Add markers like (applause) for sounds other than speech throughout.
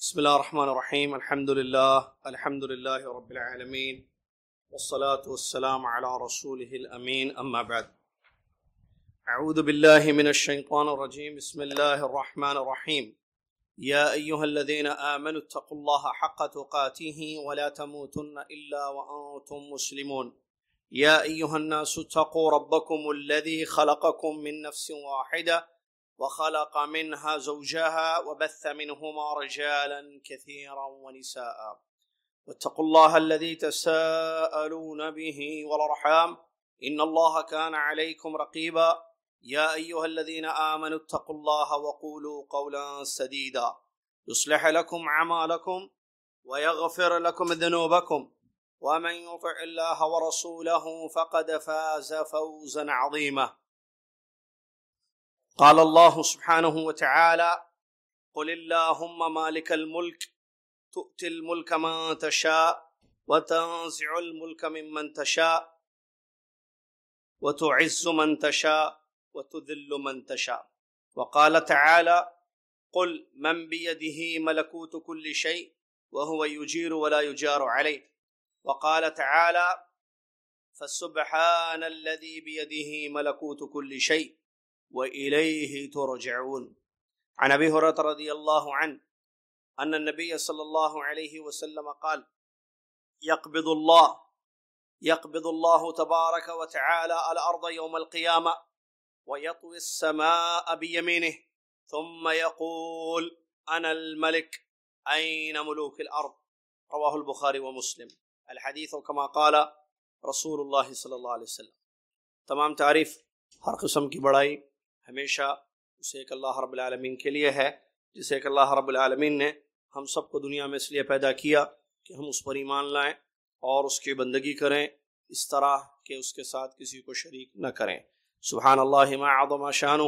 بسم الله الرحمن الرحيم الحمد لله الحمد لله رب العالمين والصلاة والسلام على رسوله الأمين أما بعد أعوذ بالله من الشيطان الرجيم بسم الله الرحمن الرحيم يا أيها الذين آمنوا اتقوا الله حق تقاته ولا تموتن إلا وأنتم مسلمون يا أيها الناس اتقوا ربكم الذي خلقكم من نفس واحدة وخلق منها زوجها وبث منهما رجالا كثيرا ونساء واتقوا الله الذي تساءلون به والارحام ان الله كان عليكم رقيبا يا ايها الذين امنوا اتقوا الله وقولوا قولا سديدا يصلح لكم اعمالكم ويغفر لكم ذنوبكم ومن يطع الله ورسوله فقد فاز فوزا عظيما قال الله سبحانه وتعالى قل اللهم مالك الملك تؤتي الملك من تشاء وتنزع الملك ممن تشاء وتعز من تشاء وتذل من تشاء وقال تعالى قل من بيده ملكوت كل شيء وهو يجير ولا يجار عليه وقال تعالى فسبحان الذي بيده ملكوت كل شيء واليه ترجعون عن ابي هريره رضي الله عنه ان النبي صلى الله عليه وسلم قال يقبض الله يقبض الله تبارك وتعالى الارض يوم القيامه ويطوي السماء بيمينه ثم يقول انا الملك اين ملوك الارض رواه البخاري ومسلم الحديث كما قال رسول الله صلى الله عليه وسلم تمام تعريف هر قسم کی بڑائی हमेशा उसे एक अल्लाह रबालमीन के लिए है जिसे एक अल्लाह रबालमीन ने हम सबको दुनिया में इसलिए पैदा किया कि हम उस पर ईमान लाएँ और उसकी बंदगी करें इस तरह के उसके साथ किसी को शरीक न करें सुबहान अल्लाम शाह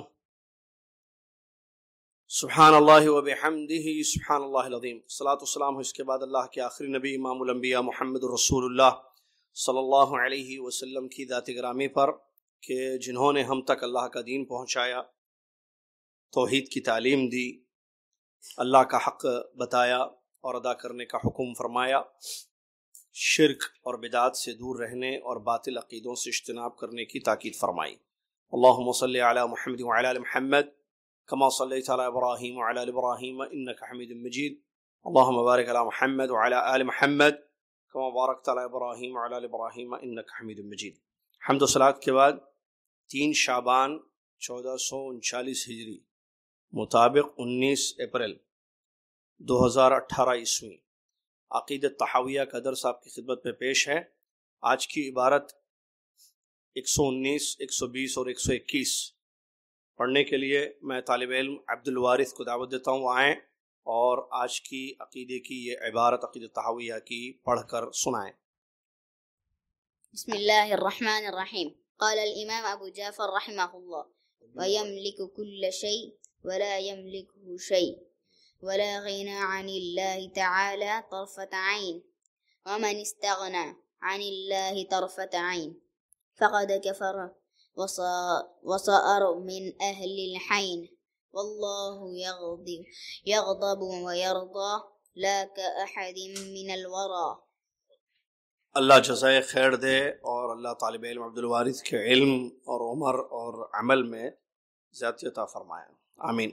सुबहान अल्लाह वबहमदी सुबहान अल्लाम सलातम इसके बाद अल्लाह के आखिरी नबी इमामबिया महमद रसूल सल्लल्लाहु की ज़ात ग्रामी पर कि जिन्होंने हम तक अल्लाह का दीन पहुँचाया तोहद की तालीम दी अल्लाह का हक बताया और अदा करने का हुक्म फरमाया शिरक और बिदात से दूर रहने और बातिल अकीदों से इजतनाब करने की ताकीद फरमाई अल्लाम महमद महमद कमा सल तब्राहीम अब्राहीम हमीद मजीद अल्लाह मुबारक महमद आल महमद कमा बारक तब्राहीम अब्राहीम हमीद मजीद हमदोसलात के बाद तीन शाबान चौदह सौ उनचालीस हिजरी मुताबिक उन्नीस अप्रैल दो हज़ार अट्ठारह ईस्वी अकीद तहाविया का साहब की खिदमत में पेश है आज की इबारत एक सौ उन्नीस एक सौ बीस और एक सौ इक्कीस पढ़ने के लिए मैं तालब इल्म अब्दुलवारिस को दावत देता हूँ आएँ और आज की अकीदे की ये इबारत अकीद तहाविया की पढ़ कर सुनाएँ बसमीम قال الإمام أبو جعفر رحمه الله ويملك كل شيء ولا يملكه شيء ولا غنى عن الله تعالى طرفة عين ومن استغنى عن الله طرفة عين فقد كفر وصار من أهل الحين والله يغضب, يغضب ويرضى لا كأحد من الورى अल्लाह जजाय खैर दे और अल्लाह तालब इम अब्दुलवारिस के इल्म और उमर और अमल में ज़्यादा फ़रमाया आमीन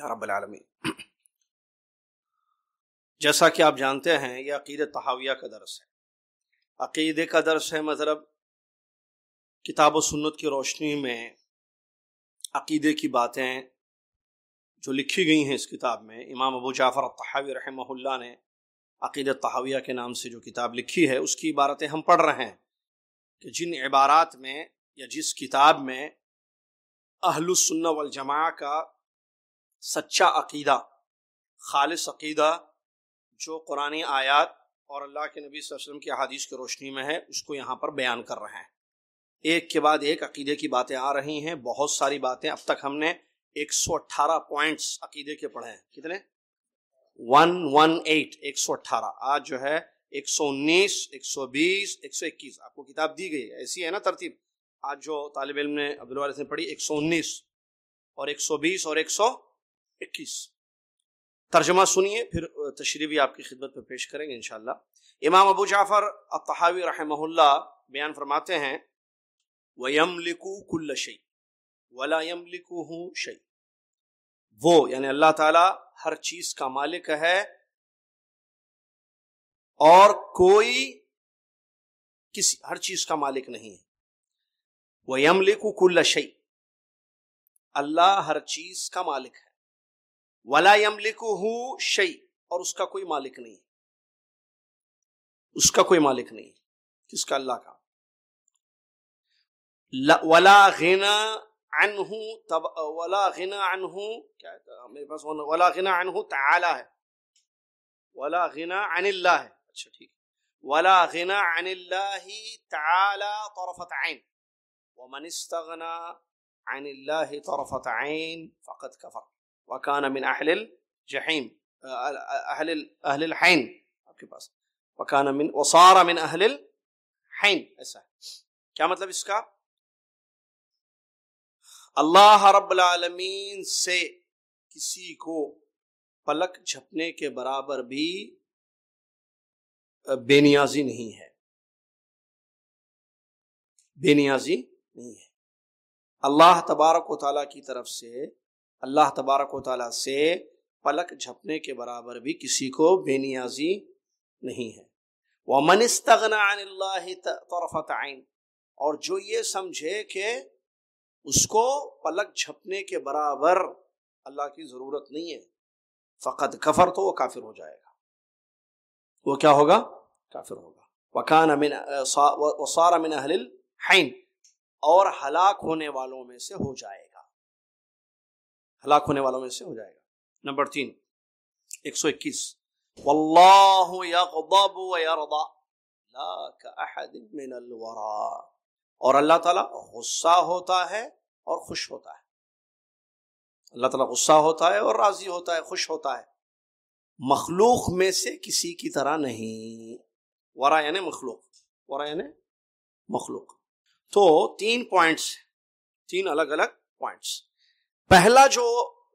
या रबालमीन जैसा कि आप जानते हैं यह अकीद तहाविया का दरस है अकीदे का दरस है मतलब किताब सुन्नत की रोशनी में अकीदे की बातें जो लिखी गई हैं इस किताब में इमाम अबू जाफ़र तहावी रहमहुल्ला ने अकीद तहाविया के नाम से जो किताब लिखी है उसकी इबारतें हम पढ़ रहे हैं कि जिन इबारात में या जिस किताब में अहलसन्न वजमा का सच्चा अकीदा खालिस अकीदा जो कुरानी आयात और अल्लाह के नबी वसल्लम की अहादीस की रोशनी में है उसको यहाँ पर बयान कर रहे हैं एक के बाद एक अकीदे की बातें आ रही हैं बहुत सारी बातें अब तक हमने 118 पॉइंट्स अकीदे के पढ़े हैं कितने 118 118 आज जो है 119 120 121 आपको किताब दी गई है ऐसी है ना तरतीब आज जो तालब इम ने अब्दुल वारिस ने पढ़ी 119 और 120 और 121 तर्जमा सुनिए फिर तशरी भी आपकी खिदमत पर पेश करेंगे इनशाला इमाम अबू जाफ़र अतहावी रहमहुल्ला बयान फरमाते हैं वयम लिकू कुल्ल शई वला यम लिकू हूँ शई वो यानी अल्लाह ताला हर चीज का मालिक है और कोई किसी हर चीज का मालिक नहीं है वह यमलिकु कुल्ल शई अल्लाह हर चीज का मालिक है वला यमलिकु हु शई और उसका कोई मालिक नहीं है उसका कोई मालिक नहीं है किसका अल्लाह का वला गना عنه ولا غنى عنه ولا غنى عنه تعالى ہے ولا غنى عن الله ولا غنى عن الله تعالى طرفة عين ومن استغنى عن الله طرفة عين فقد كفر وكان من اهل الجحيم اهل اهل الحين وكان من وصار من اهل الحين اسا کیا مطلب اس अल्लाह रबालमीन से किसी को पलक झपने के बराबर भी बेनियाजी नहीं है बेनियाजी नहीं है अल्लाह तबारक वाली की तरफ से अल्लाह तबारक ताली से पलक झपने के बराबर भी किसी को बेनियाजी नहीं है वमनस्तगना तरफ़त आइन और जो ये समझे कि उसको पलक झपने के बराबर अल्लाह की ज़रूरत नहीं है फ़कत कफर तो वो काफिर हो जाएगा वो क्या होगा काफिर होगा वकान अमिन वसार अमिन अहलिल हैन और हलाक होने वालों में से हो जाएगा हलाक होने वालों में से हो जाएगा नंबर तीन एक सौ इक्कीस वल्लाहु यगदब व यरदा लाक अहद मिन वरा और अल्लाह ताला गुस्सा होता है और खुश होता है अल्लाह ताला गुस्सा होता है और राजी होता है खुश होता है मखलूक में से किसी की तरह नहीं वरा यानी मखलूक वरा यानी मखलूक तो तीन पॉइंट्स तीन अलग अलग पॉइंट्स पहला जो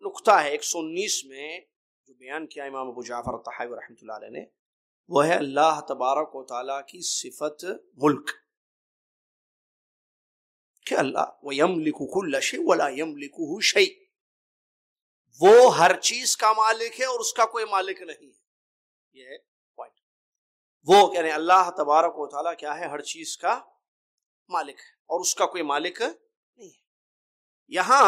नुकता है एक सौ उन्नीस में जो बयान किया इमाम अबू जाफर तहाई रहमत ने वह है अल्लाह तबारक वाली की सिफत मुल्क कि अल्लाह वो यम लिखु वला यम लिखु शई वो हर चीज का मालिक है और उसका कोई मालिक नहीं है ये है पॉइंट वो कह रहे अल्लाह तबारक वाली क्या है हर चीज का मालिक है और उसका कोई मालिक नहीं है यहां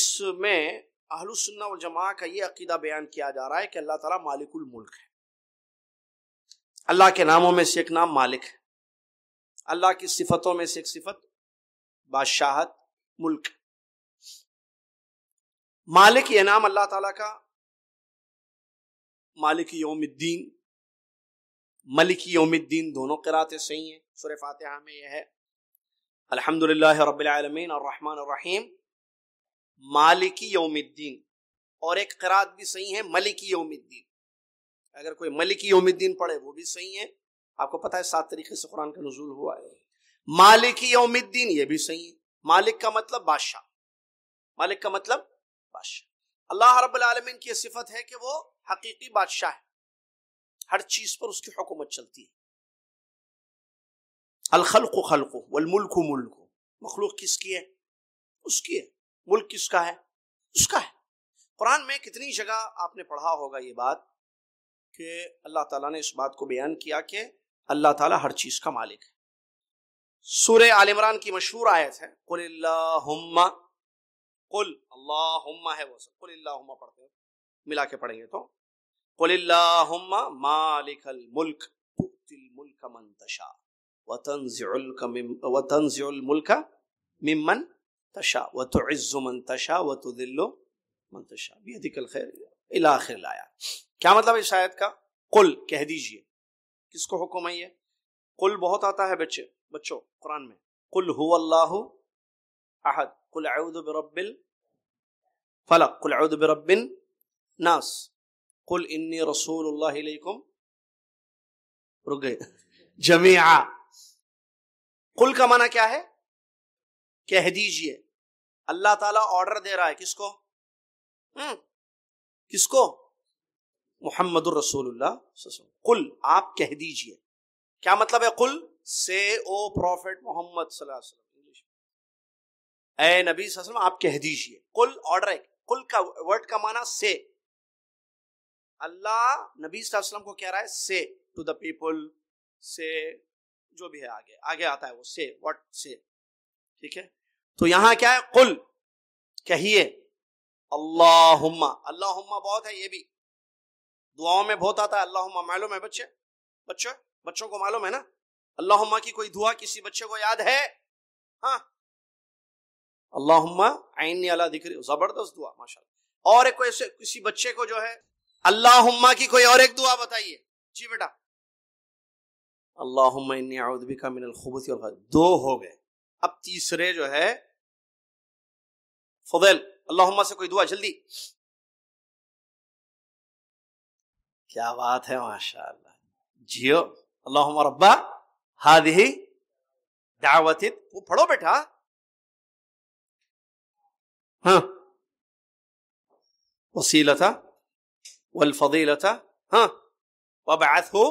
इसमें अहलुसन्ना जमा का ये अकीदा बयान किया जा रहा है कि अल्लाह ताला मालिकुल मुल्क है अल्लाह के नामों में से एक नाम मालिक है अल्लाह की सिफतों में से एक सिफत बादशाहत मुल्क मालिक ये नाम अल्लाह ताला का मालिक योमद्दीन मलिक योमद्दीन दोनों कराते सही हैं सुर फातिहा में यह है अल्हम्दुलिल्लाह रब्बिलमीन और रहमान रहीम मालिक योमद्दीन और एक किरात भी सही है मलिक योमद्दीन अगर कोई मलिक योमद्दीन पढ़े वो भी सही है आपको पता है सात तरीके से कुरान का नजूल हुआ है मालिकी यौमिद्दीन ये भी सही है मालिक का मतलब बादशाह मालिक का मतलब बादशाह अल्लाह आलमीन की सिफत है कि वो हकीकी बादशाह है हर चीज पर उसकी हुकूमत चलती है अलखलक वल वलमुल्क मुल्क मखलूक किसकी है उसकी है मुल्क किसका है उसका है कुरान में कितनी जगह आपने पढ़ा होगा ये बात कि अल्लाह ताला ने इस बात को बयान किया कि अल्लाह ताला हर चीज़ का मालिक है सूर्य आल की मशहूर आयत है कुल कुल अल्लाहुम्मा है वो सब कुल अल्लाहुम्मा पढ़ते हैं मिला के पढ़ेंगे तो कुल अल्लाहुम्मा मालिकल मुल्क तुतिल मुल्क मन तशा व तंजिउल मुल्क मिमन तशा व मन तशा व मन तशा बियदिकल खैर इला आखिर लाया क्या मतलब इस आयत का कुल कह दीजिए किसको हुक्म है ये कुल बहुत आता है बच्चे बच्चों कुरान में कुल हुल्लाह अहद कुल बरबिल फलक कुल बरबिन नास कुल इन्नी रसूलुल्लाहिलैकुम रुक गए जमीआ कुल का माना क्या है कह दीजिए अल्लाह ताला ऑर्डर दे रहा है किसको हुँ? हम्म। किसको मोहम्मद रसूलुल्लाह कुल आप कह दीजिए क्या मतलब है कुल से ओ प्रॉफिट मोहम्मद इंग्लिश ए नबी आप कह दीजिए कुल ऑर्डर है कुल का वर्ड का माना से अल्लाह नबी वसल्लम को कह रहा है से टू द पीपल से जो भी है आगे आगे आता है वो से व्हाट से ठीक है तो यहां क्या है कुल कहिए अल्लाहुम्मा अल्लाहुम्मा बहुत है ये भी दुआओं में बहुत आता है अल्लाहुम्मा मालूम है बच्चे बच्चों बच्चों को मालूम है ना अल्लाहुम्मा की कोई दुआ किसी बच्चे को याद है हाँ अल्लाहुम्मा आईन अला हो जबरदस्त दुआ माशाल्लाह और एक कोई किसी बच्चे को जो है अल्लाहुम्मा की कोई और एक दुआ बताइए जी बेटा अल्लाहुम्मा इन्नी मिनल खूबसी और दो हो गए अब तीसरे जो है फुदैल अल्लाहुम्मा से कोई दुआ जल्दी क्या बात है माशाल्लाह जियो अल्लाहुम्मा रब्बा हादही दावतित वो पढ़ो बेटा हाँ वसीलता वलफीलता हाँ वबैथ हो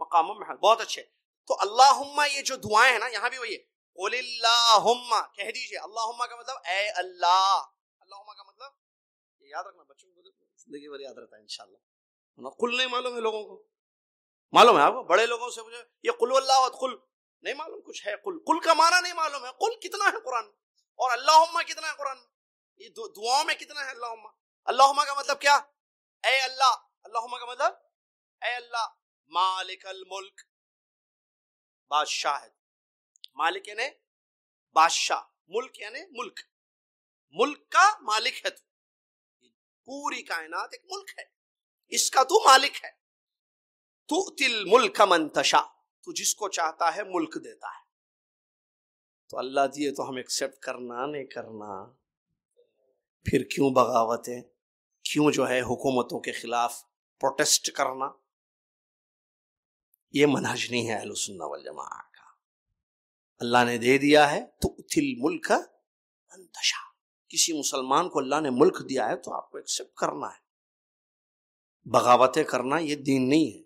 मकाम बहुत अच्छे तो अल्लाहुम्मा ये जो दुआएं है ना यहाँ भी वही है ओलिल्लाहुम्मा कह दीजिए अल्लाहुम्मा का मतलब ए अल्लाह अल्लाहुम्मा का मतलब याद रखना बच्चों को जिंदगी भर याद रहता है इंशाल्लाह कुल नहीं मालूम है लोगों को मालूम है आपको बड़े लोगों से मुझे ये कुल अल्लाह कुल नहीं मालूम कुछ है कुल कुल का माना नहीं मालूम है कुल कितना है कुरान में और अल्लाह कितना है कुरान में ये दुआओं में कितना है अल्लाह अल्लाह का मतलब क्या ए अल्लाह अल्लाह का मतलब ए अल्लाह मालिक अल मुल्क बादशाह है मालिक यानी बादशाह मुल्क यानी मुल्क मुल्क का मालिक है तू पूरी कायनात एक मुल्क है इसका तू मालिक है तू तिल मुल्क मंतशा तू जिसको चाहता है मुल्क देता है तो अल्लाह दिए तो हम एक्सेप्ट करना नहीं करना फिर क्यों बगावतें क्यों जो है हुकूमतों के खिलाफ प्रोटेस्ट करना ये मनहज नहीं है अहलसन्ना वलजमा का अल्लाह ने दे दिया है तो उथिल मुल्क अंतशा किसी मुसलमान को अल्लाह ने मुल्क दिया है तो आपको एक्सेप्ट करना है बगावतें करना ये दीन नहीं है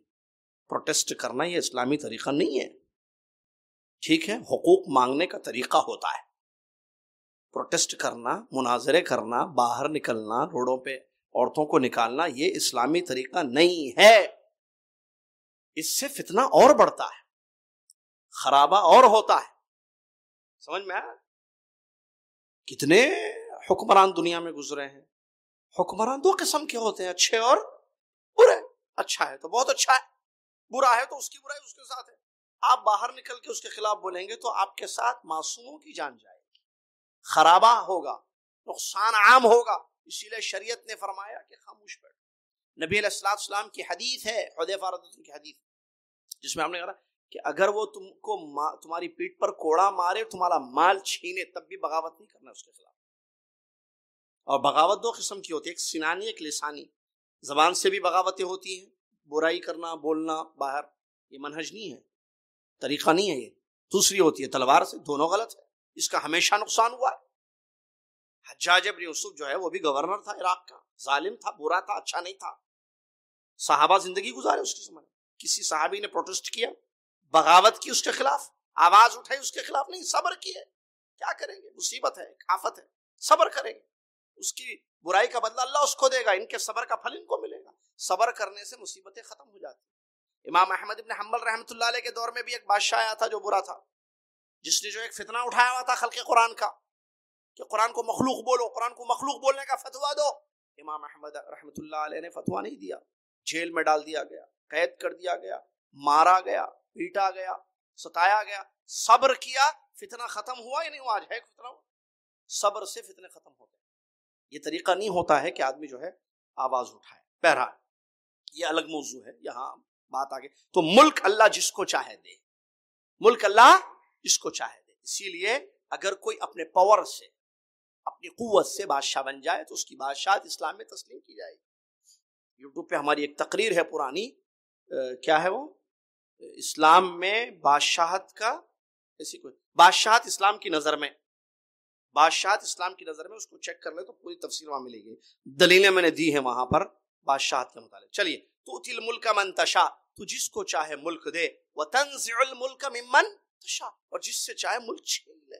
प्रोटेस्ट करना यह इस्लामी तरीका नहीं है ठीक है हकूक मांगने का तरीका होता है प्रोटेस्ट करना मुनाजरे करना बाहर निकलना रोडों पे औरतों को निकालना ये इस्लामी तरीका नहीं है इससे फितना और बढ़ता है खराबा और होता है समझ में आया कितने हुक्मरान दुनिया में गुजरे हैं हुक्मरान दो किस्म के होते हैं अच्छे और बुरे अच्छा है तो बहुत अच्छा है बुरा है तो उसकी बुराई उसके साथ है आप बाहर निकल के उसके खिलाफ बोलेंगे तो आपके साथ मासूमों की जान जाएगी खराबा होगा नुकसान आम होगा इसीलिए शरीयत ने फरमाया कि खामोश बैठो नबी की हदीस है की हदीस जिसमें हमने कहा कि अगर वो तुमको तुम्हारी पीठ पर कोड़ा मारे तुम्हारा माल छीने तब भी बगावत नहीं करना उसके खिलाफ और बगावत दो किस्म की होती है एक सिनानी एक लिसानी जबान से भी बगावतें होती हैं बुराई करना बोलना बाहर ये मनहज नहीं है तरीका नहीं है ये दूसरी होती है तलवार से दोनों गलत है इसका हमेशा नुकसान हुआ है हजाज अब यूसुफ जो है वो भी गवर्नर था इराक का जालिम था बुरा था अच्छा नहीं था साहबा जिंदगी गुजारे उसके समय किसी साहबी ने प्रोटेस्ट किया बगावत की उसके खिलाफ आवाज उठाई उसके खिलाफ नहीं सब्र की है क्या करेंगे मुसीबत है आफत है सब्र करेंगे उसकी बुराई का बदला अल्लाह उसको देगा इनके सबर का फल इनको सबर करने से मुसीबतें खत्म हो जाती इमाम अहमद इबन हम्बल रहमतुल्लाह के दौर में भी एक बादशाह आया था जो बुरा था जिसने जो एक फितना उठाया हुआ था खल कुरान का कि कुरान को मखलूक बोलो कुरान को मखलूक बोलने का फतवा दो इमाम अहमद रहमतुल्लाह ने फतवा नहीं दिया जेल में डाल दिया गया कैद कर दिया गया मारा गया पीटा गया सताया गया सब्र किया फितना खत्म हुआ या नहीं हुआ आज है फितना सब्र से फितने खत्म हो गए ये तरीका नहीं होता है कि आदमी जो है आवाज उठाए बहरहाल ये अलग मौजू है यहां बात आगे तो मुल्क अल्लाह जिसको चाहे दे मुल्क अल्लाह जिसको चाहे दे इसीलिए अगर कोई अपने पावर से अपनी कुत से बादशाह बन जाए तो उसकी बादशाह इस्लाम में तस्लीम की जाएगी यूट्यूब पे हमारी एक तकरीर है पुरानी आ, क्या है वो इस्लाम में बादशाहत का ऐसी कोई बादशाहत इस्लाम की नज़र में बादशाहत इस्लाम की नज़र में उसको चेक कर ले तो पूरी तफसील वहां मिलेगी दलीलें मैंने दी है वहां पर बादशाह के मुताल चलिए तूतिल मुल्क मन तशा तू जिसको चाहे मुल्क दे वह तंजिल मुल्क मिमन तशा और जिससे चाहे मुल्क छीन ले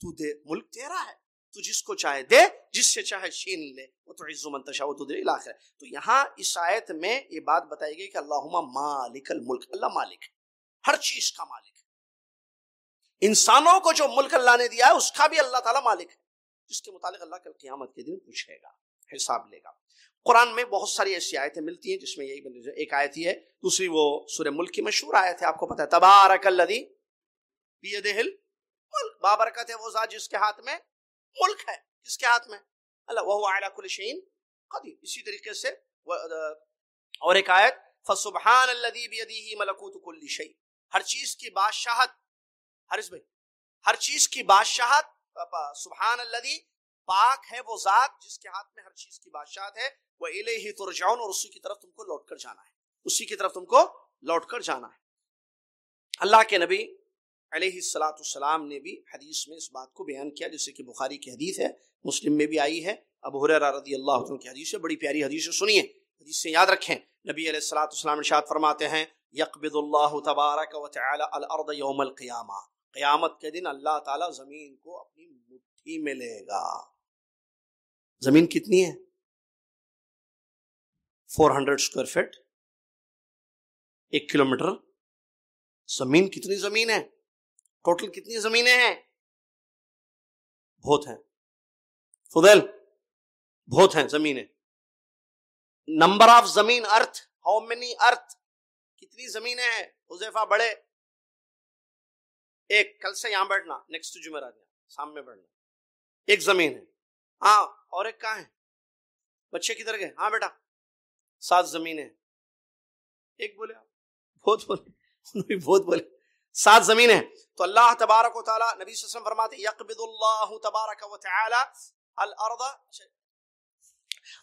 तू दे मुल्क तेरा है तू जिसको चाहे दे जिससे चाहे छीन ले वो तो इज्जो इज्जुमन तशा तो दे है तो यहाँ इस आयत में ये बात बताई गई कि अल्लाहुमा मालिक मुल्क अल्लाह मालिक हर चीज का मालिक इंसानों को जो मुल्क अल्लाह ने दिया है उसका भी अल्लाह ताला मालिक है जिसके मुतालिक अल्लाह कल क्यामत के दिन पूछेगा हिसाब लेगा कुरान में बहुत सारी ऐसी आयतें मिलती हैं जिसमें यही एक आयत ही है दूसरी वो सूर्य मुल्क की मशहूर आयत है आपको पता है तबारकल्लदी बाबरकत है वो जात जिसके हाथ में मुल्क है किसके हाथ में अल्लाह इसी तरीके से और एक आयत फसुबहान अल्लदी मलकूत हर चीज की बादशाहत हरिस भाई हर चीज की बादशाहत सुबहान पाक है वो जात जिसके हाथ में हर चीज की बादशाह है वह इले ही तुरजाउन और उसी की तरफ तुमको लौट कर जाना है उसी की तरफ तुमको लौट कर जाना है अल्लाह के नबी सलाम ने भी हदीस में इस बात को बयान किया जैसे कि बुखारी की हदीस है मुस्लिम में भी आई है अब रदी अल्लाह की हदीस है बड़ी प्यारी हदीस सुनिए हदीस से याद रखें नबी सलाम इरशाद फरमाते हैं यकबिदुल्लाह तबारक वर्द यौमल कियामा क़यामत के दिन अल्लाह ताला ज़मीन को अपनी मुट्ठी में लेगा जमीन कितनी है 400 स्क्वायर फीट एक किलोमीटर जमीन कितनी जमीन है टोटल कितनी जमीनें हैं बहुत है फुदैल बहुत है जमीनें नंबर ऑफ जमीन अर्थ हाउ मेनी अर्थ कितनी जमीनें हैं हुजैफा बड़े एक कल से यहां बैठना नेक्स्ट जुमेरा सामने बैठना एक जमीन है हाँ और एक कहा है बच्चे किधर गए हाँ बेटा सात जमीन है एक बोले आप बहुत बोले बहुत बोले सात जमीन है तो अल्लाह तबारक वाली नबी वसम फरमाते यकबिदुल्लाह तबारक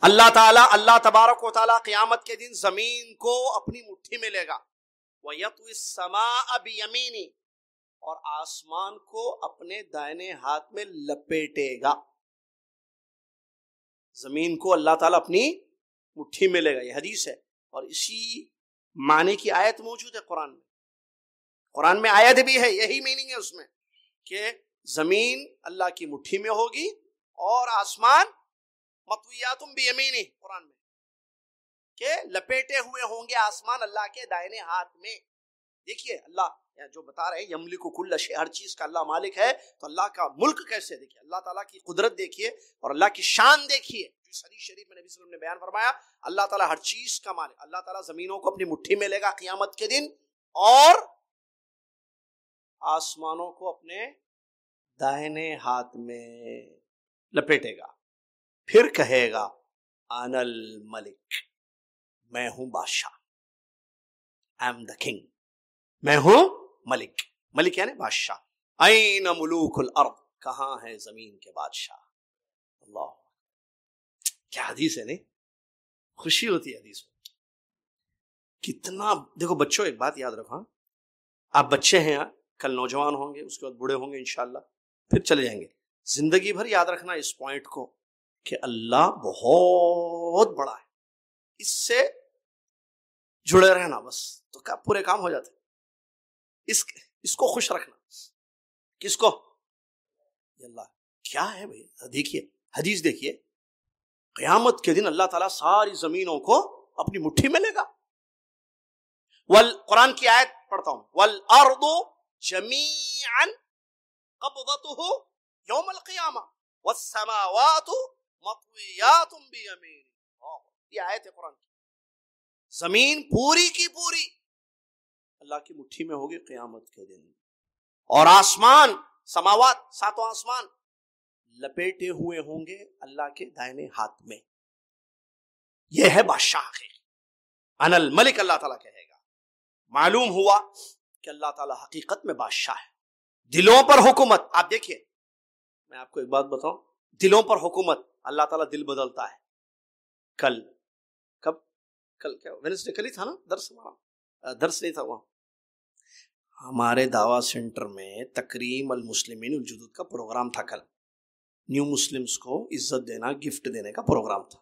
अल्लाह ताला अल्लाह तबारक वाली क़यामत के दिन जमीन को अपनी मुट्ठी में लेगा वयमीनी और आसमान को अपने दाहिने हाथ में लपेटेगा ज़मीन को अल्लाह ताला अपनी मुट्ठी में लेगा यह हदीस है और इसी माने की आयत मौजूद है कुरान में कुरान में आयत भी है यही मीनिंग है उसमें कि ज़मीन अल्लाह की मुट्ठी में होगी और आसमान तुम भी यमीनी कुरान में लपेटे हुए होंगे आसमान अल्लाह के दाहिने हाथ में देखिए अल्लाह जो बता रहे यमली को कुल्ल हर चीज का अल्लाह मालिक है तो अल्लाह का मुल्क कैसे देखिए अल्लाह ताला की कुदरत देखिए और अल्लाह की शान देखिए शरीफ में नबी ने बयान फरमाया अल्लाह ताला हर चीज का मालिक अल्लाह ताला जमीनों को अपनी मुट्ठी में लेगा क़ियामत के दिन और आसमानों को अपने दाहिने हाथ में लपेटेगा फिर कहेगा अनल मलिक मैं हूं बादशाह आई एम द किंग मैं हूं मलिक मलिक यानी बादशाह ऐन मलूकुल अर्द कहा है जमीन के बादशाह अल्लाह क्या हदीस है नहीं खुशी होती है हदीस कितना देखो बच्चों एक बात याद रखो हाँ। आप बच्चे हैं यार कल नौजवान होंगे उसके बाद बूढ़े होंगे इनशाला फिर चले जाएंगे जिंदगी भर याद रखना इस पॉइंट को कि अल्लाह बहुत बड़ा है इससे जुड़े रहना बस तो क्या पूरे काम हो जाते इस इसको खुश रखना किसको अल्लाह क्या है भाई देखिए हदीस देखिए कयामत के दिन अल्लाह ताला सारी जमीनों को अपनी मुट्ठी में लेगा वल कुरान की आयत पढ़ता हूं वल अर्दो जमीन कबदतुहु यौमल क़ियामा वस्समावातु मतवियातुम बियमीन ये आयत है कुरान की जमीन पूरी की पूरी अल्लाह की मुट्ठी में होगी क्यामत के दिन और आसमान समावत सातों आसमान लपेटे हुए होंगे अल्लाह के दाहिने हाथ में यह है बादशाह अनल मलिक अल्लाह ताला कहेगा मालूम हुआ कि अल्लाह ताला हकीकत में बादशाह है दिलों पर हुकूमत आप देखिए मैं आपको एक बात बताऊं दिलों पर हुकूमत अल्लाह ताला दिल बदलता है कल कब कल क्या वेनेसडे कल ही था ना दर्श हमारा दर्श नहीं था वहां हमारे दावा सेंटर में तकरीम अल मुस्लिमीन जदूद का प्रोग्राम था कल न्यू मुस्लिम्स को इज़्ज़त देना गिफ्ट देने का प्रोग्राम था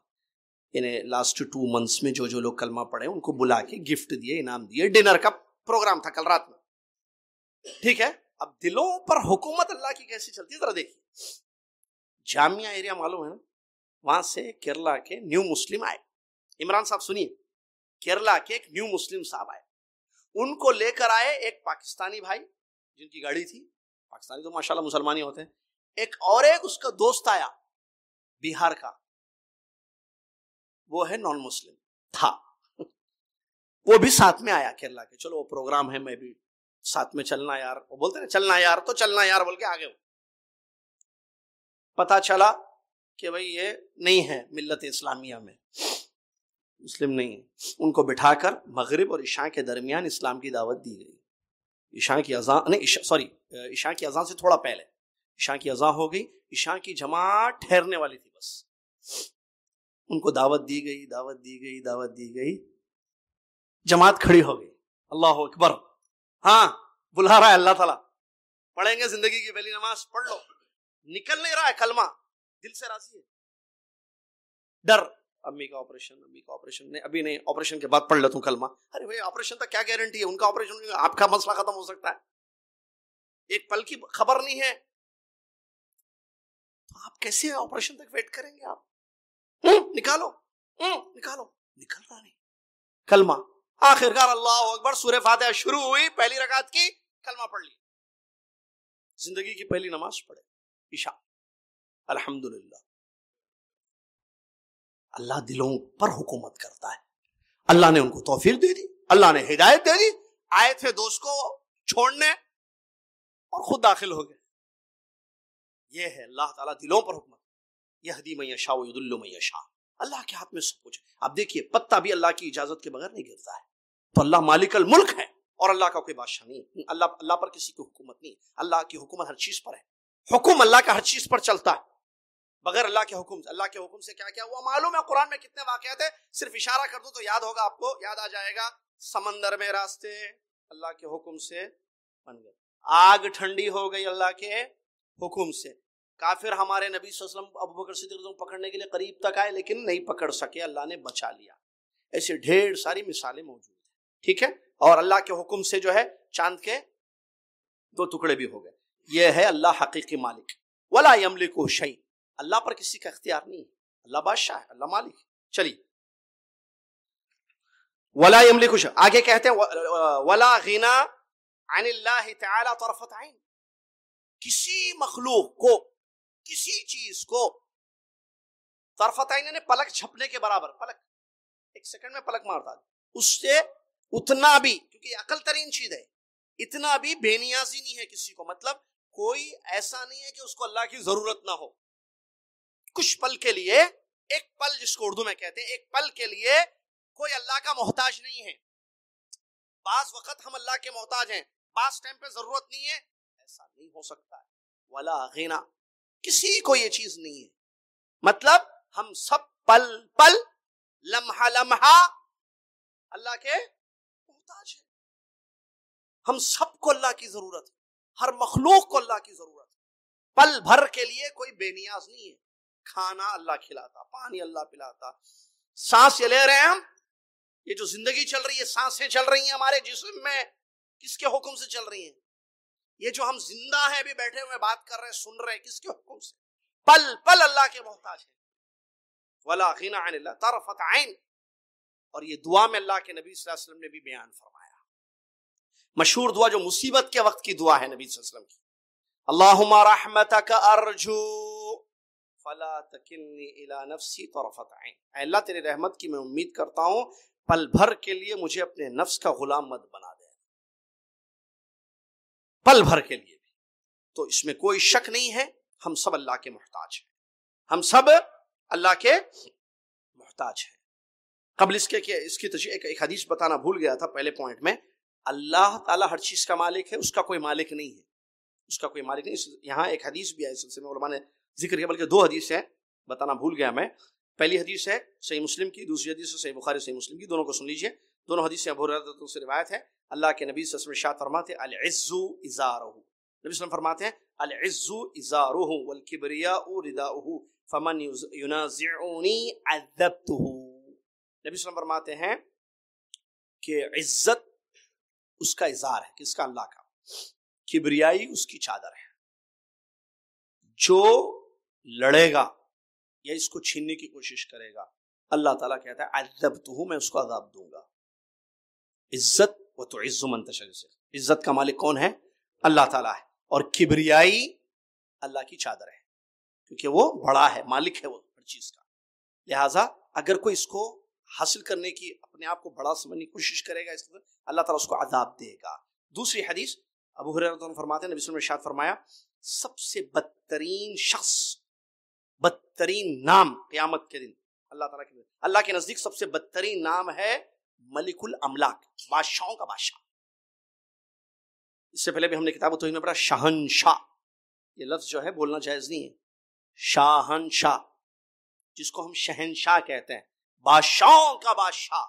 इन्हें लास्ट टू मंथ्स में जो जो लोग कलमा पढ़े उनको बुला के गिफ्ट दिए इनाम दिए डिनर का प्रोग्राम था कल रात में ठीक है अब दिलों पर हुकूमत अल्लाह की कैसी चलती है जरा देखिए जामिया एरिया मालूम है ना वहां से केरला के न्यू मुस्लिम आए इमरान साहब सुनिए केरला के एक न्यू मुस्लिम साहब आए उनको लेकर आए एक पाकिस्तानी भाई जिनकी गाड़ी थी पाकिस्तानी तो माशाल्लाह मुसलमान ही होते हैं एक और एक उसका दोस्त आया बिहार का वो है नॉन मुस्लिम था (laughs) वो भी साथ में आया केरला के चलो वो प्रोग्राम है मैं भी साथ में चलना यार वो बोलते ना चलना यार तो चलना यार बोल के आगे हो पता चला कि भाई ये नहीं है मिल्लत इस्लामिया में मुस्लिम नहीं है उनको बिठाकर मगरब और ईशा के दरमियान इस्लाम की दावत दी गई ईशा की अजान नहीं सॉरी ईशा की अजान से थोड़ा पहले ईशा की अजा हो गई ईशा की जमात ठहरने वाली थी बस उनको दावत दी गई दावत दी गई दावत दी गई जमात खड़ी हो गई अल्लाह अकबर हाँ बुला रहा है अल्लाह ताला पढ़ेंगे जिंदगी की पहली नमाज पढ़ लो निकल नहीं रहा है कलमा दिल से राजी है डर अम्मी का ऑपरेशन अम्मी का ऑपरेशन नहीं अभी नहीं ऑपरेशन के बाद पढ़ लेता हूँ कलमा अरे भाई ऑपरेशन तक क्या गारंटी है उनका ऑपरेशन आपका मसला खत्म हो सकता है एक पल की खबर नहीं है तो आप कैसे ऑपरेशन तक वेट करेंगे आप हम्म। निकालो हम्म। निकालो निकल रहा नहीं कलमा आखिरकार अल्लाह अकबर सूर्य फातह शुरू हुई पहली रकात की कलमा पढ़ ली जिंदगी की पहली नमाज पढ़े ईशा अलहमदुल्ला अल्लाह दिलों पर हुकूमत करता है अल्लाह ने उनको तोफीर दे दी अल्लाह ने हिदायत दे दी आए थे दोस्त को छोड़ने और खुद दाखिल हो गए यह है अल्लाह ताला दिलों पर हुक्मत यह हदी मैया शाहुल्लु मैया शाह अल्लाह के हाथ में सब कुछ अब देखिए पत्ता भी अल्लाह की इजाजत के बगैर नहीं गिरता है तो अल्लाह मालिकल मुल्क है और अल्लाह का कोई बादशाह नहीं अल्लाह अल्लाह पर किसी की हुकूमत नहीं अल्लाह की हुकूमत हर चीज पर है हुक्म अल्लाह का हर चीज पर चलता है बगैर अल्लाह के हुक्म अल्लाह के हुक्म से क्या क्या हुआ मालूम है कुरान में कितने वाक़ है सिर्फ इशारा कर दो तो याद होगा आपको याद आ जाएगा समंदर में रास्ते अल्लाह के हुक्म से बन गए आग ठंडी हो गई अल्लाह के हुक्म से काफिर हमारे नबी वसल्लम अबू बकर सिद्दीक पकड़ने के लिए करीब तक आए लेकिन नहीं पकड़ सके अल्लाह ने बचा लिया ऐसी ढेर सारी मिसालें मौजूद है ठीक है और अल्लाह के हुक्म से जो है चांद के दो टुकड़े भी हो गए यह है अल्लाह हकीकी मालिक वला यमलिक शई अल्लाह पर किसी का अख्तियार नहीं अल्लाह बादशाह है अल्लाह मालिक चलिए वला यमली कुछ आगे कहते हैं वला गीना तरफत आइन किसी मखलूक को किसी चीज को तरफत आइन ने पलक छपने के बराबर पलक एक सेकंड में पलक मारता उससे उतना भी क्योंकि अकल तरीन चीज है इतना भी बेनियाजी नहीं है किसी को मतलब कोई ऐसा नहीं है कि उसको अल्लाह की जरूरत ना हो कुछ पल के लिए एक पल जिसको उर्दू में कहते हैं एक पल के लिए कोई अल्लाह का मोहताज नहीं है बास वक्त हम अल्लाह के मोहताज हैं बास टाइम पे जरूरत नहीं है ऐसा नहीं हो सकता है वाला गिना किसी को ये चीज नहीं है मतलब हम सब पल पल लम्हा लम्हा अल्लाह के मोहताज है हम सबको अल्लाह की जरूरत है हर मखलूक को अल्लाह की जरूरत है पल भर के लिए कोई बेनियाज नहीं है खाना अल्लाह खिलाता पानी अल्लाह पिलाता सांस ये ले रहे हैं हम ये जो जिंदगी चल रही है सांसें चल रही हैं हमारे जिसम में किसके हुक्म से चल रही हैं ये जो हम जिंदा हैं अभी बैठे हुए बात कर रहे हैं सुन रहे हैं किसके हुक्म से पल पल अल्लाह के मोहताज है वला तरफत आइन और ये दुआ में अल्लाह के नबी वसल्लम ने भी बयान फरमाया मशहूर दुआ जो मुसीबत के वक्त की दुआ है नबी वसल्लम की अल्लाह रहमत का अर्जू फला तकिलनी नफसी तरफत आइन अल्लाह तेरे रहमत की मैं उम्मीद करता हूँ पल भर के लिए मुझे अपने नफ्स का गुलाम मत बना दे पल भर के लिए भी तो इसमें कोई शक नहीं है हम सब अल्लाह के मोहताज हैं हम सब अल्लाह के मोहताज हैं कबल इसके के इसकी तजी एक, एक हदीस बताना भूल गया था पहले पॉइंट में अल्लाह ताला हर चीज़ का मालिक है उसका कोई मालिक नहीं है उसका कोई मालिक नहीं यहाँ एक हदीस भी आई सिलसिले में ने जिक्र किया बल्कि दो हदीस है बताना भूल गया मैं पहली हदीस है सही मुस्लिम की दूसरी हदीस सही बुखारी सही मुस्लिम की दोनों को सुन लीजिए दोनों हदीस अबू तो से रिवायत है अल्लाह के नबी शाह फरमाते नबीम फरमाते हैं फरमाते हैं कि इज्जत उसका है किसका अल्लाह का किबरियाई उसकी चादर है जो लड़ेगा या इसको छीनने की कोशिश करेगा अल्लाह ताला कहता है अदब हूं मैं उसको अदाब दूंगा इज्जत वो तो इज्जुमन तशर इज्जत का मालिक कौन है अल्लाह ताला है और किबरियाई अल्लाह की चादर है क्योंकि वो बड़ा है मालिक है वो हर चीज का लिहाजा अगर कोई इसको हासिल करने की अपने आप को बड़ा समझने की कोशिश करेगा इसके अल्लाह ताला उसको अदाब देगा दूसरी हदीस अबू हुरैरा फरमाते हैं नबी ने फरमाया सबसे बदतरीन शख्स बदतरीन नाम क्यामत के दिन अल्लाह तला के अल्लाह के नजदीक सबसे बदतरीन नाम है मलिकुल अमलाक बादशाहों का बादशाह इससे पहले भी हमने किताब तो में पढ़ा शाहनशाह ये लफ्ज जो है बोलना जायज नहीं है शाहनशाह जिसको हम शहनशाह कहते हैं बादशाहों का बादशाह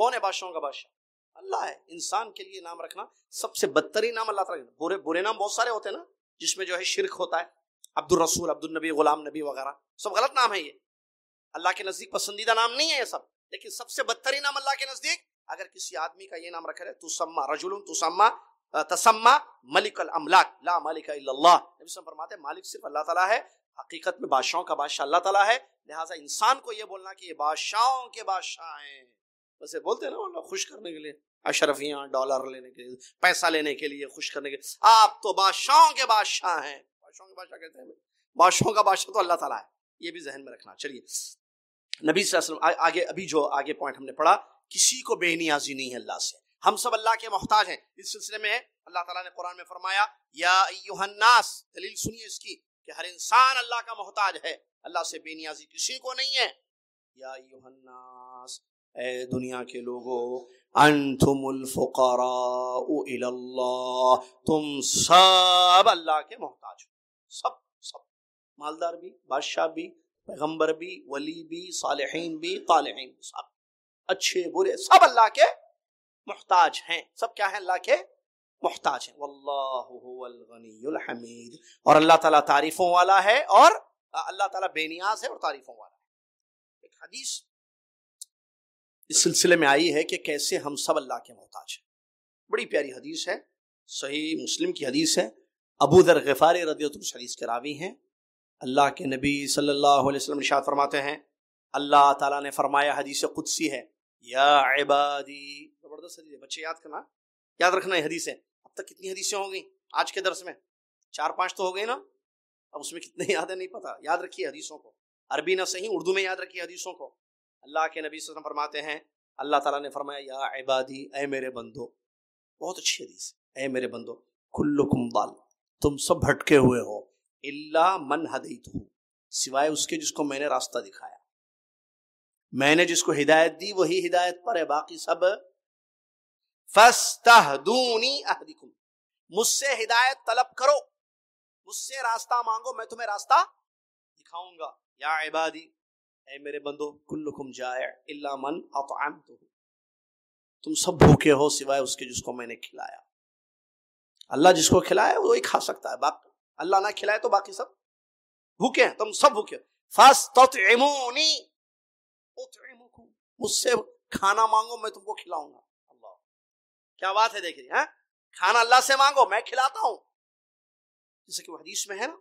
कौन है बादशाहों का बादशाह अल्लाह है इंसान के लिए नाम रखना सबसे बदतरीन नाम अल्लाह तला बुरे बुरे नाम बहुत सारे होते हैं ना जिसमें जो है शिरक होता है अब्दुल रसूल अब्दुल नबी गुलाम नबी वगैरह सब गलत नाम है ये अल्लाह के नज़दीक पसंदीदा नाम नहीं है ये सब लेकिन सबसे बदतरीन नाम अल्लाह के नज़दीक अगर किसी आदमी का ये नाम रखा जाए तुसम्मा रजुल तुसम्मा तसम्मा मलिक अमलाक ला मलिक नबी फरमाते हैं मालिक सिर्फ अल्लाह ताला है हकीकत में बादशाहों का बादशाह अल्लाह तला है लिहाजा इंसान को ये बोलना कि ये बादशाहों के बादशाह हैं वैसे बोलते हैं ना खुश करने के लिए अशरफिया डॉलर लेने के लिए पैसा लेने के लिए खुश करने के लिए आप तो बादशाहों के बादशाह हैं बादशाहों की बादशाह कहते हैं बादशाहों का बादशाह तो अल्लाह ताला है ये भी जहन में रखना चलिए नबी आगे अभी जो आगे पॉइंट हमने पढ़ा किसी को बेनियाजी नहीं है अल्लाह से हम सब अल्लाह के मोहताज हैं इस सिलसिले में अल्लाह ताला ने कुरान में फरमाया या दलील सुनिए इसकी कि हर इंसान अल्लाह का मोहताज है अल्लाह से बेनियाजी किसी को नहीं है या युहन्नास ए दुनिया के लोगो अनतुमुल तुम सब अल्लाह के मोहताज हो सब सब मालदार भी बादशाह भी पैगम्बर भी वली भी सालहीन भी तालहीन भी सब अच्छे बुरे सब अल्लाह के मोहताज हैं सब क्या है अल्लाह के मोहताज हैं वल्लाहुल और अल्लाह ताला तारीफों वाला है और अल्लाह ताला बेनियाज है और तारीफों वाला है एक हदीस इस सिलसिले में आई है कि कैसे हम सब अल्लाह के मोहताज हैं बड़ी प्यारी हदीस है सही मुस्लिम की हदीस है अबू दर गफ़ार रदीस हदीस के रावी हैं अल्लाह के नबी सल्लल्लाहु अलैहि वसल्लम निशात फरमाते हैं अल्लाह ताला ने फरमाया हदीस कुदसी है या इबादी ज़बरदस्त हदीस है बच्चे याद करना याद रखना है हदीसें अब तक कितनी हदीसें हो गई आज के दरस में चार पाँच तो हो गई ना अब उसमें कितने (laughs) याद है नहीं पता याद रखिए हदीसों को अरबी ना सही उर्दू में याद रखिए हदीसों को अल्लाह के नबी वसल्लम फरमाते हैं अल्लाह ताला ने फरमाया या इबादी ए मेरे बंदो बहुत अच्छी हदीस ए मेरे बंदो खुल्लुकुम बाल तुम सब भटके हुए हो इल्ला मन हदीत तू सिवाय उसके जिसको मैंने रास्ता दिखाया मैंने जिसको हिदायत दी वही हिदायत पर है बाकी सब फस्तूनी अहदिकुम मुझसे हिदायत तलब करो मुझसे रास्ता मांगो मैं तुम्हें रास्ता दिखाऊंगा या इबादी ए मेरे बंदो कुल्लुकुम जाए इल्ला मन अतआमतुहु तुम सब भूखे हो सिवाय उसके जिसको मैंने खिलाया अल्लाह जिसको खिलाए वो ही खा सकता है बाप अल्लाह ना खिलाए तो बाकी सब भूखे हैं तुम सब भूखे मुझसे खाना मांगो मैं तुमको खिलाऊंगा अल्लाह क्या बात है देखिए है खाना अल्लाह से मांगो मैं खिलाता हूं जैसे कि हदीस में है ना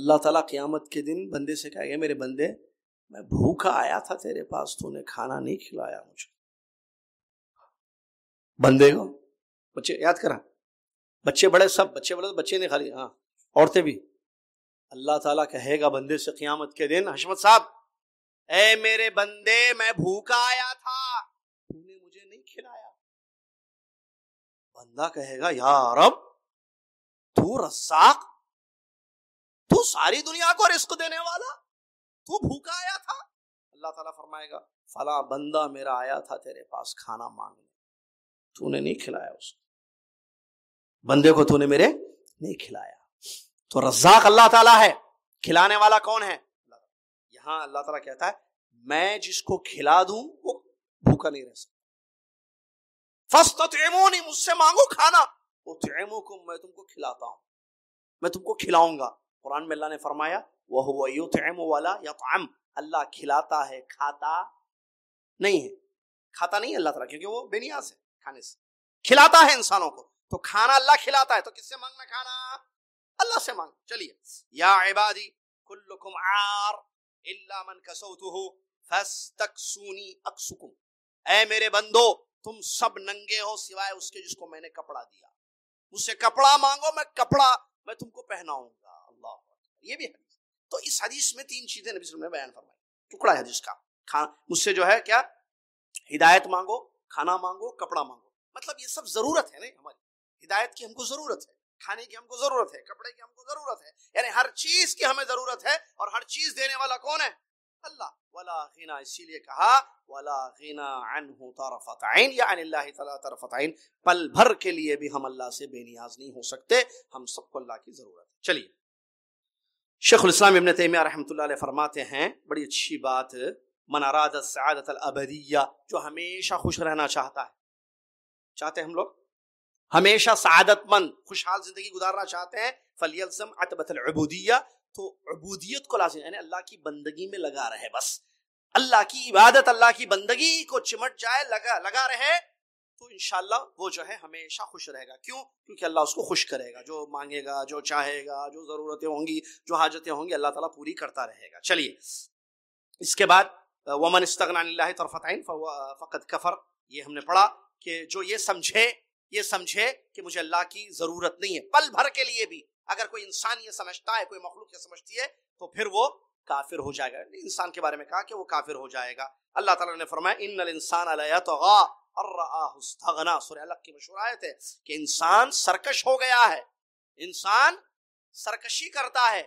अल्लाह ताला क़यामत के दिन बंदे से कहेगा मेरे बंदे मैं भूखा आया था तेरे पास तूने खाना नहीं खिलाया मुझे बंदे को बच्चे याद करा बच्चे बड़े सब बच्चे बड़े बच्चे नहीं खाली हाँ औरतें भी अल्लाह ताला कहेगा बंदे से क्यामत के दिन हशमत साहब ए मेरे बंदे मैं भूखा आया था तूने मुझे नहीं खिलाया बंदा कहेगा यार अब तू रस्साक तू सारी दुनिया को रिस्क देने वाला तू भूखा आया था अल्लाह ताला फरमाएगा फला बंदा मेरा आया था तेरे पास खाना मांगने तूने नहीं खिलाया उसको बंदे को तूने मेरे नहीं खिलाया तो रजाक अल्लाह ताला है खिलाने वाला कौन है यहां अल्लाह ताला कहता है मैं जिसको खिला दूं वो भूखा नहीं रह सकता नहीं मुझसे मांगो खाना वो तो को मैं तुमको खिलाता हूं मैं तुमको खिलाऊंगा कुरान में अल्लाह ने फरमाया वह यू एमो वाला या तो अल्लाह खिलाता है खाता नहीं है खाता नहीं अल्लाह तला क्योंकि वो बेनियास है खाने से खिलाता है इंसानों को तो खाना अल्लाह खिलाता है तो किससे मांगना खाना अल्लाह से मांग चलिए या इबादी कुल्लुकुम आर इल्ला मन कसौतुहु फस्तकसूनी अक्सुकुम ऐ मेरे बंदो तुम सब नंगे हो सिवाय उसके जिसको मैंने कपड़ा दिया उससे कपड़ा मांगो मैं कपड़ा मैं तुमको पहनाऊंगा अल्लाह ये भी हदीस तो इस हदीस में तीन चीजें नबी सल्लल्लाहु अलैहि वसल्लम ने बयान फरमाई टुकड़ा है हदीस का खा मुझसे जो है क्या हिदायत मांगो खाना मांगो कपड़ा मांगो मतलब ये सब जरूरत है ना हमारी हिदायत की हमको जरूरत है खाने की हमको जरूरत है कपड़े की हमको जरूरत है यानी हर चीज की हमें जरूरत है और हर चीज देने वाला कौन है अल्लाह वला गिना इसीलिए कहा वला गीना अनहु तरफताइन या अनिल्लाह तआला तरफताइन पल भर के लिए भी हम अल्लाह से बेनियाज नहीं हो सकते हम सबको अल्लाह की जरूरत है चलिए शेखुल इस्लाम इब्न तैमिया रहमतुल्लाह अलैह फरमाते हैं बड़ी अच्छी बात मनाराद सदत अल अबदिया जो हमेशा खुश रहना चाहता है चाहते हम लोग हमेशा सादतमंद खुशहाल जिंदगी गुजारना चाहते हैं फलियलसम अतबतलबूदिया तो अबूदियत को लाजिम यानी अल्लाह की बंदगी में लगा रहे बस अल्लाह की इबादत अल्लाह की बंदगी को चिमट जाए लगा लगा रहे तो इनशाला वो जो है हमेशा खुश रहेगा क्यों क्योंकि अल्लाह उसको खुश करेगा जो मांगेगा जो चाहेगा जो ज़रूरतें होंगी जो हाजतें होंगी अल्लाह ताला पूरी करता रहेगा चलिए इसके बाद वमन इस्तगना तरफ फ़कत कफ़र ये हमने पढ़ा कि जो ये समझे ये समझे कि मुझे अल्लाह की जरूरत नहीं है पल भर के लिए भी अगर कोई इंसान ये समझता है कोई मखलूक ये समझती है तो फिर वो काफिर हो जाएगा इंसान के बारे में कहा कि वो काफिर हो जाएगा अल्लाह तला ने फरमाया इन इंसान की मशहूर आयत है कि इंसान सरकश हो गया है इंसान सरकशी करता है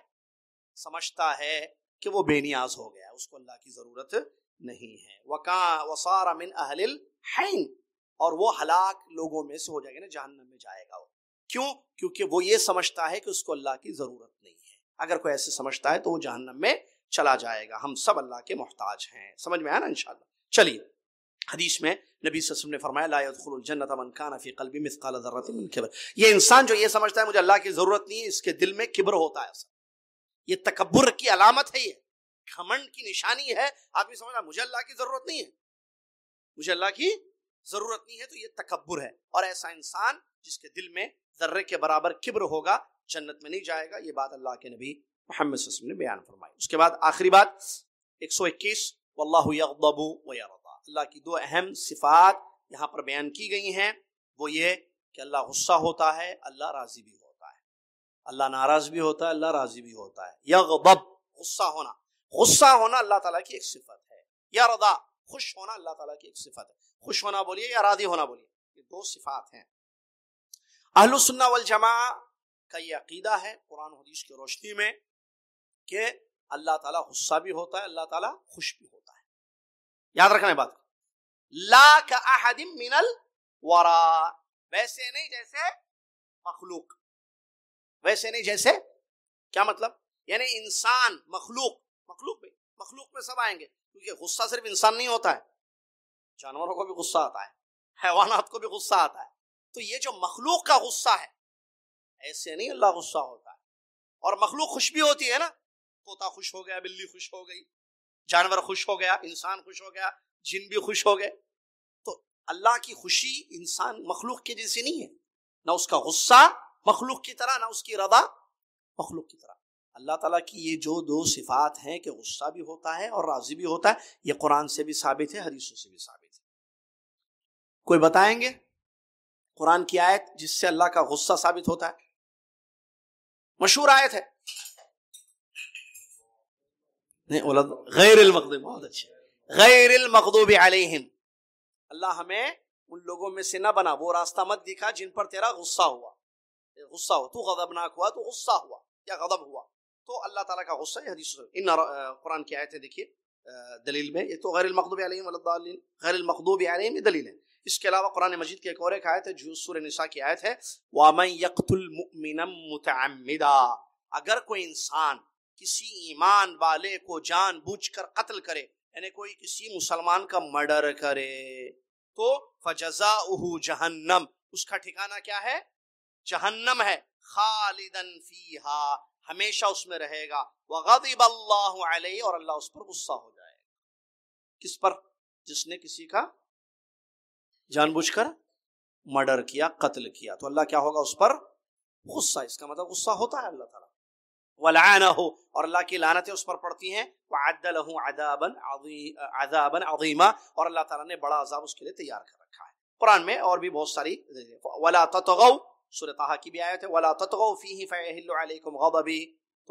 समझता है कि वो बेनियाज हो गया उसको अल्लाह की जरूरत नहीं है वका वसारा मिन अहलिल और वो हलाक लोगों में से हो जाएगा ना जहन्नम में जाएगा वो क्यों क्योंकि वो ये समझता है कि उसको अल्लाह की ज़रूरत नहीं है अगर कोई ऐसे समझता है तो वो जहन्नम में चला जाएगा हम सब अल्लाह के मोहताज हैं समझ में आया ना इंशाल्लाह चलिए हदीस में नबी वसम ने फरमाया लाजन्नत मन फ़ी कलबी मिसकाल किबर ये इंसान जो ये समझता है मुझे अल्लाह की ज़रूरत नहीं है इसके दिल में किब्र होता है ये तकबर की अलामत है ये घमंड की निशानी है आदमी समझ मुझे अल्लाह की ज़रूरत नहीं है मुझे अल्लाह की जरूरत नहीं है तो ये तकबर है और ऐसा इंसान जिसके दिल में जर्रे के बराबर किब्र होगा जन्नत में नहीं जाएगा ये बात अल्लाह के नबी मोहम्मद ने बयान फरमाई उसके बाद आखिरी बात एक सौ इक्कीस वल्लाबू वर्दा अल्लाह की दो अहम सिफात यहाँ पर बयान की गई हैं वो ये कि अल्लाह गुस्सा होता है अल्लाह राजी भी होता है अल्लाह नाराज भी होता है अल्लाह राजी भी होता है यब गुस्सा होना गुस्सा होना अल्लाह तला की एक सिफत है या रदा खुश होना अल्लाह ताला की एक सिफत है खुश होना बोलिए या राजी होना बोलिए ये दो सिफात हैं अहलसन्ना वल जमा का ये अकीदा है कुरान हदीस की रोशनी में कि अल्लाह ताला गुस्सा भी होता है अल्लाह ताला खुश भी होता है याद रखना है बात ला का अहदिम मिनल वरा वैसे नहीं जैसे मखलूक वैसे नहीं जैसे क्या मतलब यानी इंसान मखलूक मखलूक में मखलूक में सब आएंगे क्योंकि गुस्सा सिर्फ इंसान नहीं होता है जानवरों को भी गुस्सा आता है हैवानात को भी गुस्सा आता है तो ये जो मखलूक का गुस्सा है ऐसे नहीं अल्लाह गुस्सा होता है और मखलूक खुश भी होती है ना तोता खुश हो गया बिल्ली खुश हो गई जानवर खुश हो गया इंसान खुश हो गया जिन भी खुश हो गए तो अल्लाह की खुशी इंसान मखलूक के जैसी नहीं है ना उसका गुस्सा मखलूक की तरह ना उसकी रदा मखलूक की तरह अल्लाह ताला की ये जो दो सिफात हैं कि गुस्सा भी होता है और राजी भी होता है ये कुरान से भी साबित है हदीसों से भी साबित है कोई बताएंगे कुरान की आयत जिससे अल्लाह का गुस्सा साबित होता है मशहूर आयत है नहीं औलद गैर मखदूब बहुत अच्छे गैर मखदूब अलहिम अल्लाह हमें उन लोगों में से ना बना वो रास्ता मत दिखा जिन पर तेरा गुस्सा हुआ गुस्सा हो तू गदबनाक हुआ तो गुस्सा हुआ या गजब हुआ तो अल्लाह ताला का गुस्सा है हदीस इन कुरान की आयतें देखिए दलील में ये तो गैर मखदूब आलिम वलद्दालीन गैर मखदूब आलिम ये दलील है इसके अलावा कुरान मजीद की एक और एक आयत है जो सूर निसा की आयत है वामन यकतुल मुमिनम मुतमिदा अगर कोई इंसान किसी ईमान वाले को जान बूझ कर कत्ल करे यानी कोई किसी मुसलमान का मर्डर करे तो फजजा जहन्नम उसका ठिकाना क्या है जहन्नम है खालिदन फीहा हमेशा उसमें रहेगा वगदब अल्लाह और अल्लाह उस पर गुस्सा हो जाएगा किस पर जिसने किसी का जानबूझकर मर्डर किया कत्ल किया तो अल्लाह क्या होगा उस पर गुस्सा इसका मतलब गुस्सा होता है अल्लाह तला वलाना हो और अल्लाह की लानतें उस पर पड़ती हैं वदल अदाबन अदाबन अजीमा और अल्लाह ताला ने बड़ा अजाब उसके लिए तैयार कर रखा है कुरान में और भी बहुत सारी वला तगव सूर्य की भी आयत है वला ततो फ़ी फ़ैलकुम गदबी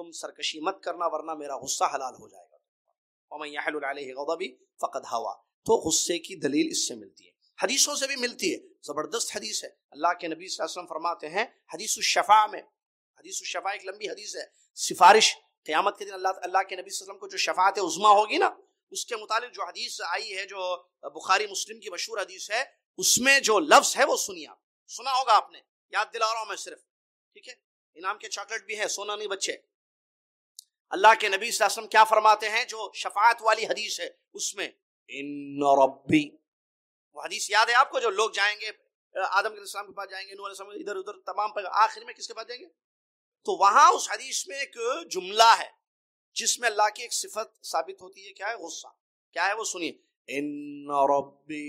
तुम सरकशी मत करना वरना मेरा गुस्सा हलाल हो जाएगा तुम वमैयाल गदबी फ़कद हवा तो गुस्से की दलील इससे मिलती है हदीसों से भी मिलती है ज़बरदस्त हदीस है अल्लाह के नबी वसल्लम फरमाते हैं हदीस शफ़ा में हदीस शफ़ा एक लंबी हदीस है सिफारिश क़्यामत के दिन अल्लाह अल्लाह के नबी वसल्लम को जो शफ़ात उज़मा होगी ना उसके मुतालिक जो हदीस आई है जो बुखारी मुस्लिम की मशहूर हदीस है उसमें जो लफ्ज़ है वो सुनिए सुना होगा आपने याद दिला रहा हूं मैं सिर्फ ठीक है इनाम के चॉकलेट भी है सोना नहीं बच्चे अल्लाह के नबी नबीम क्या फरमाते हैं जो शफात वाली हदीस है उसमें इन रब्बी वो हदीस याद है आपको जो लोग जाएंगे आदम के इस्लाम के पास जाएंगे नूर इधर उधर तमाम पर आखिर में किसके पास जाएंगे तो वहां उस हदीस में एक जुमला है जिसमें अल्लाह की एक सिफत साबित होती है क्या है गुस्सा क्या है वो सुनिए इन रबी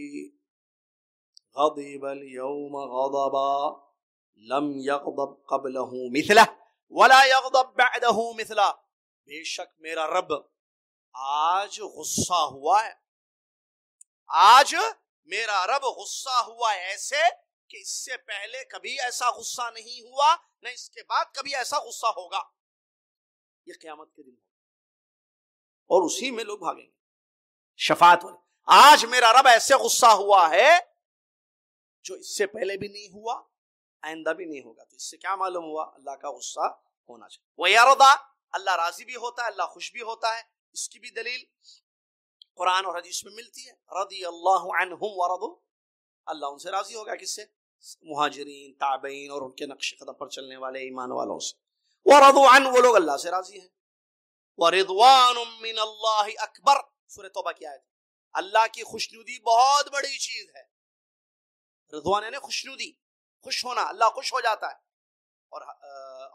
गदीबल यौम गदबा लम यकदब कबल मिसला वला यकदब बैद मिसला बेशक मेरा रब आज गुस्सा हुआ है आज मेरा रब गुस्सा हुआ ऐसे कि इससे पहले कभी ऐसा गुस्सा नहीं हुआ न इसके बाद कभी ऐसा गुस्सा होगा ये क्यामत के दिन और उसी में लोग भागेंगे शफात वाले आज मेरा रब ऐसे गुस्सा हुआ है जो इससे पहले भी नहीं हुआ आइंदा भी नहीं होगा तो इससे क्या मालूम हुआ अल्लाह का गुस्सा होना चाहिए वो यारदा अल्लाह राजी भी होता है अल्लाह खुश भी होता है इसकी भी दलील कुरान और हदीस में मिलती है रदी अल्लाह अल्लाह उनसे राजी होगा किससे मुहाजरीन ताबईन और उनके नक्श कदम पर चलने वाले ईमान वालों से वह रदुआन वो लोग अल्लाह से राजी है वह रिदवान अकबर सुर तोबा की आयत अल्लाह की खुशनुदी बहुत बड़ी चीज है रिदवान यानी खुशनुदी खुश होना अल्लाह खुश हो जाता है और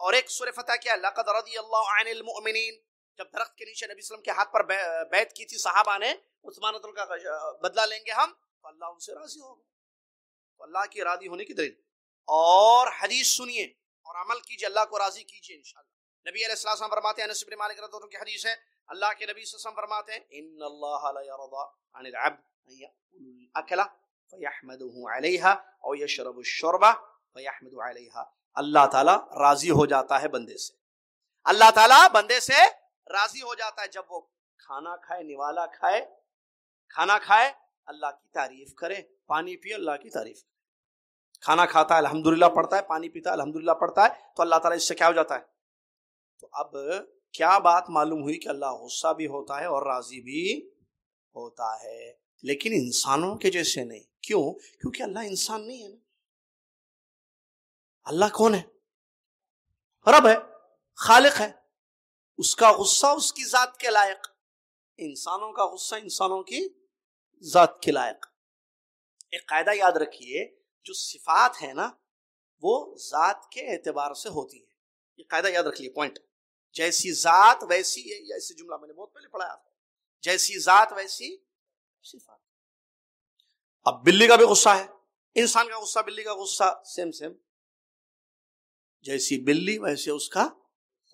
और एक सुर फतह क्या लकद रदी अल्लाहमिन जब दरख्त के नीचे नबी वसल्लम के हाथ पर बैत की थी साहबा ने उस्मान का बदला लेंगे हम तो अल्लाह उनसे राजी हो गए तो अल्लाह की राजी होने की दलील और हदीस सुनिए और अमल कीजिए अल्लाह को राजी कीजिए इंशाल्लाह नबी अलैहिस्सलाम फरमाते हैं अनस मालिक रदियल्लाहु की हदीस है अल्लाह के नबी सल्लल्लाहु अलैहि वसल्लम फरमाते हैं इन अल्लाह ला यरदा अनिल अब्द अन यअकुल अकला फ़याहमदहा और ये शरबा फ़याहमदहा अल्लाह ताला राज़ी हो जाता है बंदे से अल्लाह ताला बंदे से राज़ी हो जाता है जब वो खाना खाए निवाला खाए खाना खाए अल्लाह की तारीफ करे पानी पिए अल्लाह की तारीफ खाना खाता है अल्हम्दुलिल्लाह पढ़ता है पानी पीता है अल्हम्दुलिल्लाह पढ़ता है तो अल्लाह ताला इससे क्या हो जाता है तो अब क्या बात मालूम हुई कि अल्लाह गुस्सा भी होता है और राजी भी होता है लेकिन इंसानों के जैसे नहीं क्यों क्योंकि अल्लाह इंसान नहीं है ना अल्लाह कौन है रब है खालिक है उसका गुस्सा उसकी जात के लायक इंसानों का गुस्सा इंसानों की जात के लायक एक कायदा याद रखिए जो सिफात है ना वो जात के एतबार से होती है ये कायदा याद रख लिए पॉइंट जैसी जात वैसी ऐसे जुमला मैंने बहुत पहले पढ़ाया जैसी जात वैसी सिफात अब बिल्ली का भी गुस्सा है इंसान का गुस्सा बिल्ली का गुस्सा सेम सेम जैसी बिल्ली वैसे उसका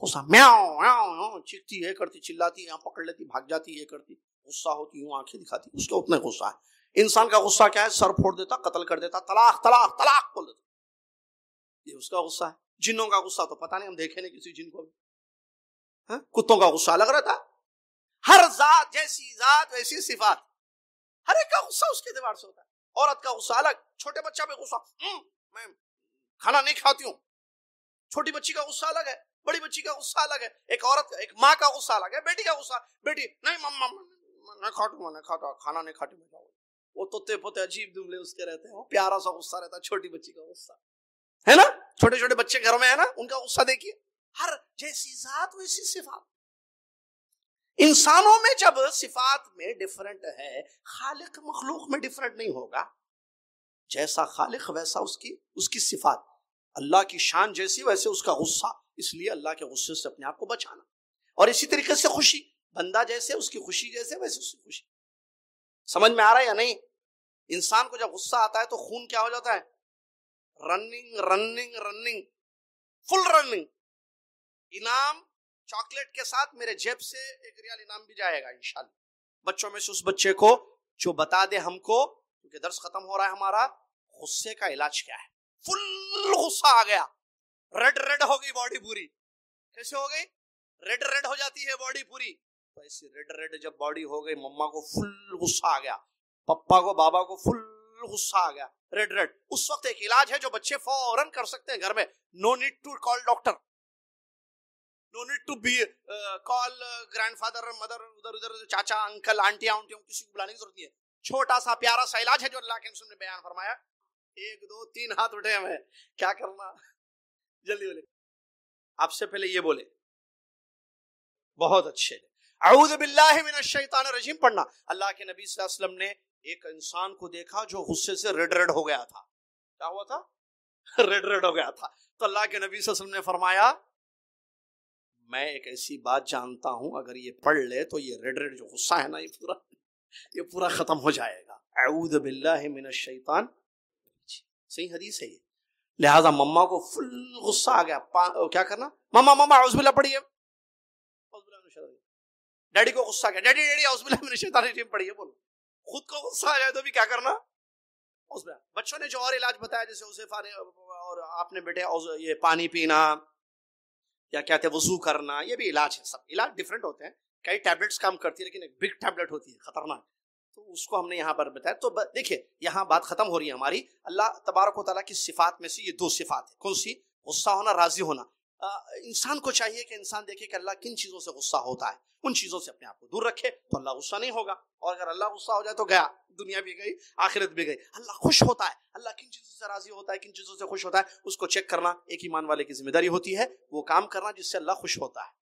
गुस्सा म्याओ चीखती है करती चिल्लाती यहाँ पकड़ लेती भाग जाती है करती गुस्सा होती हूँ आंखें दिखाती उसका उतना गुस्सा है इंसान का गुस्सा क्या है सर फोड़ देता कत्ल कर देता तलाक तलाक तलाक बोल देता ये उसका गुस्सा है जिनों का गुस्सा तो पता नहीं हम देखे नहीं किसी जिन को भी हाँ? कुत्तों का गुस्सा अलग रहता हर जात जैसी जात वैसी सिफात हर एक का गुस्सा उसके दीवार से होता है औरत का गुस्सा अलग छोटे बच्चा पे गुस्सा हम्म, मैं खाना नहीं खाती हूँ छोटी बच्ची का गुस्सा अलग है बड़ी बच्ची का गुस्सा अलग है एक औरत का एक माँ का गुस्सा अलग है बेटी का गुस्सा बेटी नहीं मम्मा मैं खाटू मैं खाता खाना नहीं खाटी मैं वो तोते पोते अजीब दुमले उसके रहते हैं वो प्यारा सा गुस्सा रहता है छोटी बच्ची का गुस्सा है ना छोटे छोटे बच्चे घर में है ना उनका गुस्सा देखिए हर जैसी जात वैसी सिफात इंसानों में जब सिफात में डिफरेंट है खालिक मखलूक में डिफरेंट नहीं होगा जैसा खालिक वैसा उसकी उसकी सिफात अल्लाह की शान जैसी वैसे उसका गुस्सा इसलिए अल्लाह के गुस्से से अपने आप को बचाना और इसी तरीके से खुशी बंदा जैसे उसकी खुशी जैसे वैसे उसकी खुशी समझ में आ रहा है या नहीं इंसान को जब गुस्सा आता है तो खून क्या हो जाता है running running running full running इनाम चॉकलेट के साथ मेरे जेब से एक रियाल इनाम भी जाएगा इंशाल्लाह बच्चों में से उस बच्चे को जो बता दे हमको क्योंकि दर्स खत्म हो रहा है हमारा गुस्से का इलाज क्या है फुल गुस्सा आ गया रेड रेड हो गई बॉडी पूरी कैसे हो गई रेड रेड हो जाती है बॉडी पूरी तो ऐसी रेड रेड जब बॉडी हो गई मम्मा को फुल गुस्सा आ गया पप्पा को बाबा को फुल गुस्सा आ गया रेड रेड उस वक्त एक इलाज है जो बच्चे फौरन कर सकते हैं घर में no need to call doctor no need to be call grandfather mother उधर उधर चाचा अंकल आंटी आंटियों किसी को बुलाने की जरूरत नहीं है छोटा सा प्यारा सा इलाज है जो अल्लाह के रसूल ने बयान फरमाया एक दो तीन हाथ उठे हमें क्या करना जल्दी बोले आपसे पहले ये बोले बहुत अच्छे अऊद बिल्लाशैतान रजीम पढ़ना अल्लाह के नबी वसल्लम ने एक इंसान को देखा जो गुस्से से रेड रेड हो गया था क्या हुआ था (laughs) रेड रेड हो गया था तो अल्लाह के नबी वसल्लम ने फरमाया मैं एक ऐसी बात जानता हूं अगर ये पढ़ ले तो ये रेड रेड जो गुस्सा है ना ये पूरा ये पूरा ख़त्म हो जाएगा अऊद बिल्ला शैतान सही हदीस है ये लिहाजा मम्मा को फुल गुस्सा आ गया क्या करना मम्मा मम्मा बिल्ला पढ़िए डैडी को गुस्सा आ गया डैडी डैडी बिल्ला मिन शैतान पढ़िए बोलो खुद को गुस्सा आ जाए तो भी क्या करना बच्चों ने जो और इलाज बताया जैसे उसे और आपने बेटे ये पानी पीना या कहते हैं वजू करना ये भी इलाज है सब इलाज डिफरेंट होते हैं कई टैबलेट्स काम करती है लेकिन एक बिग टैबलेट होती है खतरनाक तो उसको हमने यहाँ पर बताया तो देखिए यहाँ बात खत्म हो रही है हमारी अल्लाह तबारक वाली की सिफात में से ये दो सिफात है कौन सी गुस्सा होना राजी होना इंसान को चाहिए कि इंसान देखे कि अल्लाह किन चीज़ों से गुस्सा होता है उन चीज़ों से अपने आप को दूर रखे तो अल्लाह गुस्सा नहीं होगा और अगर अल्लाह गुस्सा हो जाए तो गया दुनिया भी गई आखिरत भी गई अल्लाह खुश होता है अल्लाह किन चीज़ों से राजी होता है किन चीज़ों से खुश होता है उसको चेक करना एक ईमान वाले की जिम्मेदारी होती है वो काम करना जिससे अल्लाह खुश होता है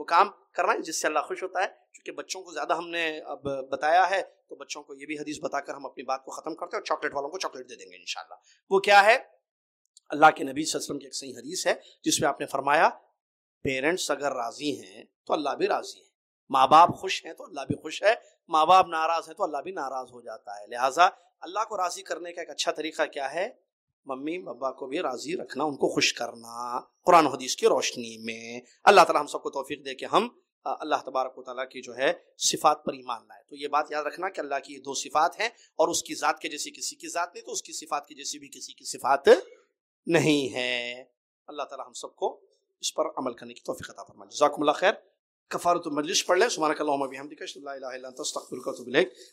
वो काम करना है जिससे अल्लाह खुश होता है क्योंकि बच्चों को ज़्यादा हमने अब बताया है तो बच्चों को ये भी हदीस बताकर हम अपनी बात को ख़त्म करते हैं और चॉकलेट वालों को चॉकलेट दे देंगे इनशाला वो क्या है अल्लाह के नबी वसल्लम की एक सही हदीस है जिसमें आपने फरमाया पेरेंट्स अगर राज़ी हैं तो अल्लाह भी राज़ी है माँ बाप खुश हैं तो अल्लाह भी खुश है माँ बाप नाराज़ हैं तो अल्लाह भी नाराज़ हो जाता है लिहाजा अल्लाह को राज़ी करने का एक अच्छा तरीका क्या है मम्मी बब्बा को भी राज़ी रखना उनको खुश करना कुरान हदीस की रोशनी में अल्लाह ताला हम सबको तोफीक दे के हम अल्लाह तबारक वाली की जो है सिफात पर ईमान लाए तो ये बात याद रखना कि अल्लाह की ये दो सिफात हैं और उसकी ज़ात के जैसी किसी की ज़ात नहीं तो उसकी सिफात की जैसी भी किसी की सिफात नहीं है अल्लाह ताला हम सबको इस पर अमल करने की तौफीक अता फरमाए जजाकमल खैर कफ़ारत मजलिस पढ़ लें अस्तगफिरुका व अतूबु इलैक